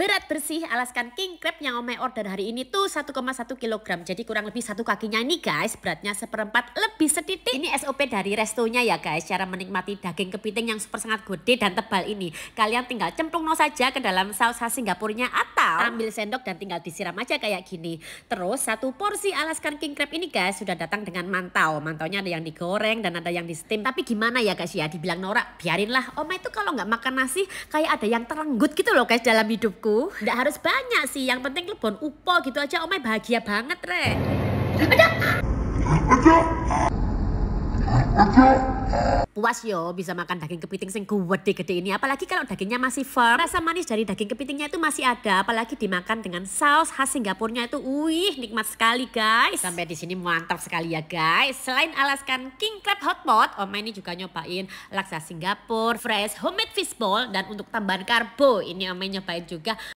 Berat bersih alaskan king crab yang Ome order hari ini tuh 1,1 kg. Jadi kurang lebih satu kakinya ini guys, beratnya seperempat lebih setitik. Ini SOP dari restonya ya guys, cara menikmati daging kepiting yang super sangat gede dan tebal ini. Kalian tinggal cemplung no saja ke dalam saus khas Singapurnya atau atau ambil sendok dan tinggal disiram aja kayak gini. Terus satu porsi Alaskan King Crab ini guys sudah datang dengan mantau. Mantaunya ada yang digoreng dan ada yang di steam. Tapi gimana ya guys ya dibilang norak biarinlah. Oma itu kalau nggak makan nasi kayak ada yang terenggut gitu loh guys dalam hidupku. Nggak harus banyak sih yang penting lebon upo gitu aja Oma bahagia banget re. Ada. Ada. Ada. Puas yo bisa makan daging kepiting sing gede-gede ini. Apalagi kalau dagingnya masih firm, rasa manis dari daging kepitingnya itu masih ada. Apalagi dimakan dengan saus khas Singapurnya itu, wih nikmat sekali guys. Sampai di sini mantap sekali ya guys. Selain alaskan king crab hotpot, Oma ini juga nyobain laksa Singapura, fresh homemade fishball, dan untuk tambahan karbo ini Oma nyobain juga